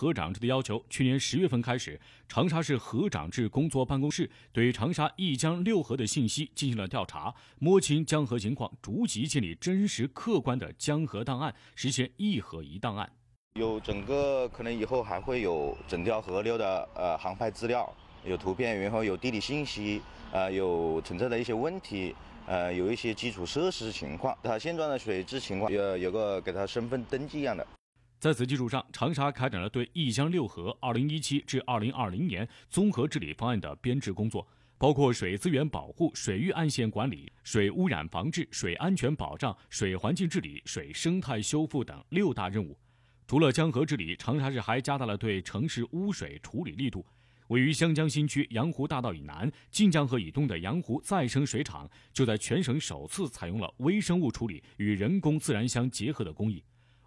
河长制的要求，去年十月份开始，长沙市河长制工作办公室对长沙一江六河的信息进行了调查，摸清江河情况，逐级建立真实客观的江河档案，实现一河一档案。有整个可能以后还会有整条河流的呃航拍资料，有图片，然后有地理信息，呃，有存在的一些问题，呃，有一些基础设施情况，它现状的水质情况，有有个给它身份登记一样的。在此基础上，长沙开展了对一江六河2017至2020年综合治理方案的编制工作，包括水资源保护、水域岸线管理、水污染防治、水安全保障、水环境治理、水生态修复等六大任务。除了江河治理，长沙市还加大了对城市污水处理力度。位于湘江新区洋湖大道以南、晋江河以东的洋湖再生水厂，就在全省首次采用了微生物处理与人工自然相结合的工艺。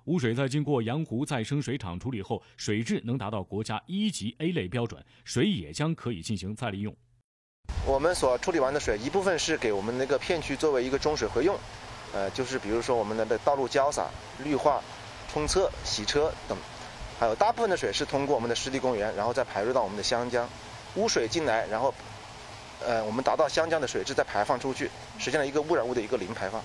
污水在经过洋湖再生水厂处理后，水质能达到国家一级 A 类标准，水也将可以进行再利用。我们所处理完的水，一部分是给我们那个片区作为一个中水回用，呃，就是比如说我们的道路浇洒、绿化、冲厕、洗车等，还有大部分的水是通过我们的湿地公园，然后再排入到我们的湘江。污水进来，然后，呃，我们达到湘江的水质再排放出去，实现了一个污染物的一个零排放。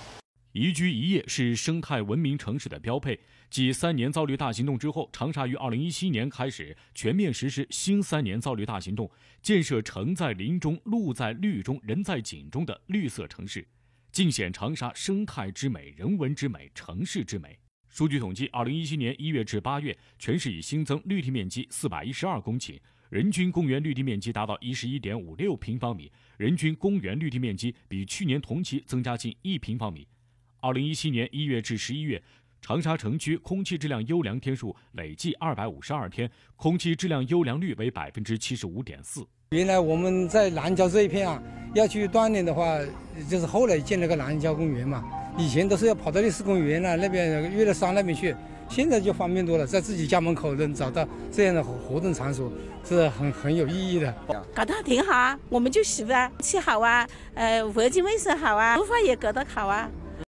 宜居宜业是生态文明城市的标配。继三年造绿大行动之后，长沙于2017年开始全面实施新三年造绿大行动，建设城在林中、路在绿中、人在景中的绿色城市，尽显长沙生态之美、人文之美、城市之美。数据统计，2017年1月至8月，全市已新增绿地面积412公顷，人均公园绿地面积达到11.56平方米，人均公园绿地面积比去年同期增加近1平方米。二零一七年一月至十一月，长沙城区空气质量优良天数累计二百五十二天，空气质量优良率为百分之七十五点四。原来我们在南郊这一片啊，要去锻炼的话，就是后来建了个南郊公园嘛。以前都是要跑到烈士公园啊，那边岳麓山那边去，现在就方便多了，在自己家门口能找到这样的活动场所，是很很有意义的。搞得挺好啊，我们就喜欢，气好啊，呃，环境卫生好啊，头发也搞得好啊。